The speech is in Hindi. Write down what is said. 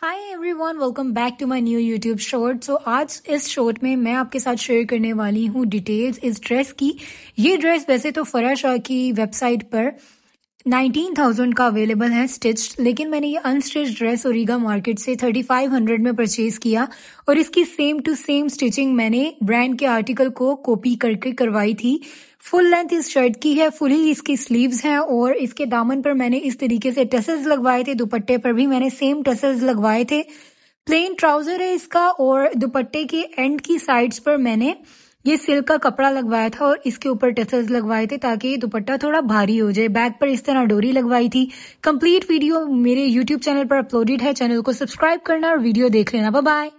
hi everyone welcome back to my new YouTube short so आज इस शॉर्ट में मैं आपके साथ शेयर करने वाली हूँ डिटेल्स इस ड्रेस की ये ड्रेस वैसे तो फरा शाह की वेबसाइट पर नाइनटीन थाउजेंड का अवेलेबल है स्टिच्ड लेकिन मैंने ये अनस्टिच ड्रेस ओरिगा मार्केट से थर्टी फाइव हंड्रेड में परचेज किया और इसकी सेम टू सेम स्टिचिंग मैंने ब्रांड के आर्टिकल को कॉपी करके करवाई थी फुल लेंथ इस शर्ट की है फुली इसकी स्लीव्स हैं और इसके दामन पर मैंने इस तरीके से टसल्स लगवाए थे दुपट्टे पर भी मैंने सेम टसल्स लगवाए थे प्लेन ट्राउजर है इसका और दुपट्टे के एंड की साइड्स पर मैंने ये सिल्क का कपड़ा लगवाया था और इसके ऊपर टेसल्स लगवाए थे ताकि ये दुपट्टा थोड़ा भारी हो जाए बैक पर इस तरह डोरी लगवाई थी कंप्लीट वीडियो मेरे यूट्यूब चैनल पर अपलोडेड है चैनल को सब्सक्राइब करना और वीडियो देख लेना बाय